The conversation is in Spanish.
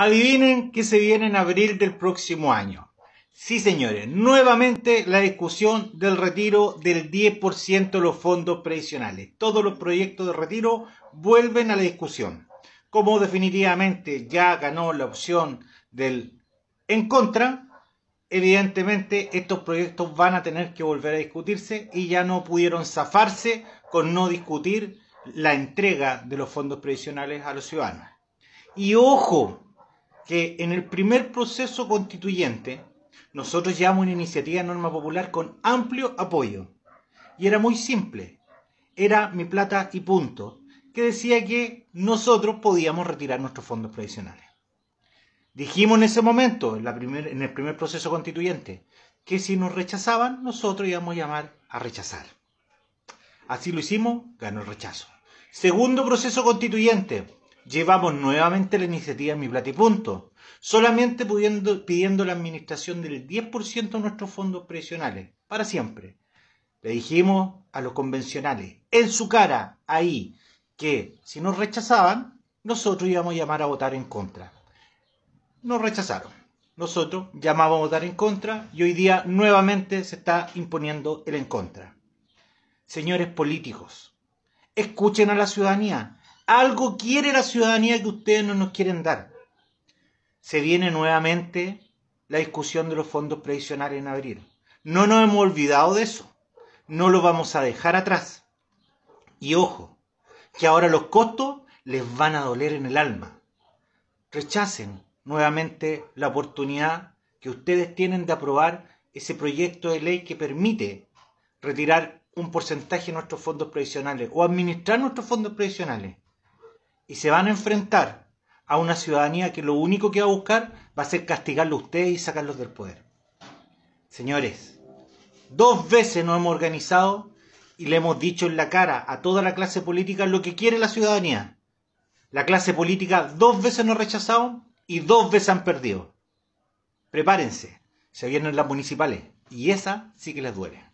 Adivinen qué se viene en abril del próximo año. Sí, señores, nuevamente la discusión del retiro del 10% de los fondos previsionales. Todos los proyectos de retiro vuelven a la discusión. Como definitivamente ya ganó la opción del en contra, evidentemente estos proyectos van a tener que volver a discutirse y ya no pudieron zafarse con no discutir la entrega de los fondos previsionales a los ciudadanos. Y ojo, que en el primer proceso constituyente nosotros llevamos una iniciativa de norma popular con amplio apoyo. Y era muy simple. Era mi plata y punto, que decía que nosotros podíamos retirar nuestros fondos provisionales. Dijimos en ese momento, en, en el primer proceso constituyente, que si nos rechazaban, nosotros íbamos a llamar a rechazar. Así lo hicimos, ganó el rechazo. Segundo proceso constituyente, llevamos nuevamente la iniciativa en mi platipunto, solamente pidiendo la administración del 10% de nuestros fondos presionales, para siempre. Le dijimos a los convencionales, en su cara, ahí, que si nos rechazaban, nosotros íbamos a llamar a votar en contra. Nos rechazaron. Nosotros llamamos a votar en contra y hoy día nuevamente se está imponiendo el en contra. Señores políticos, escuchen a la ciudadanía, algo quiere la ciudadanía que ustedes no nos quieren dar. Se viene nuevamente la discusión de los fondos previsionales en abril. No nos hemos olvidado de eso. No lo vamos a dejar atrás. Y ojo, que ahora los costos les van a doler en el alma. Rechacen nuevamente la oportunidad que ustedes tienen de aprobar ese proyecto de ley que permite retirar un porcentaje de nuestros fondos previsionales o administrar nuestros fondos previsionales y se van a enfrentar a una ciudadanía que lo único que va a buscar va a ser castigarlo a ustedes y sacarlos del poder. Señores, dos veces nos hemos organizado y le hemos dicho en la cara a toda la clase política lo que quiere la ciudadanía. La clase política dos veces nos rechazado y dos veces han perdido. Prepárense, se vienen las municipales y esa sí que les duele.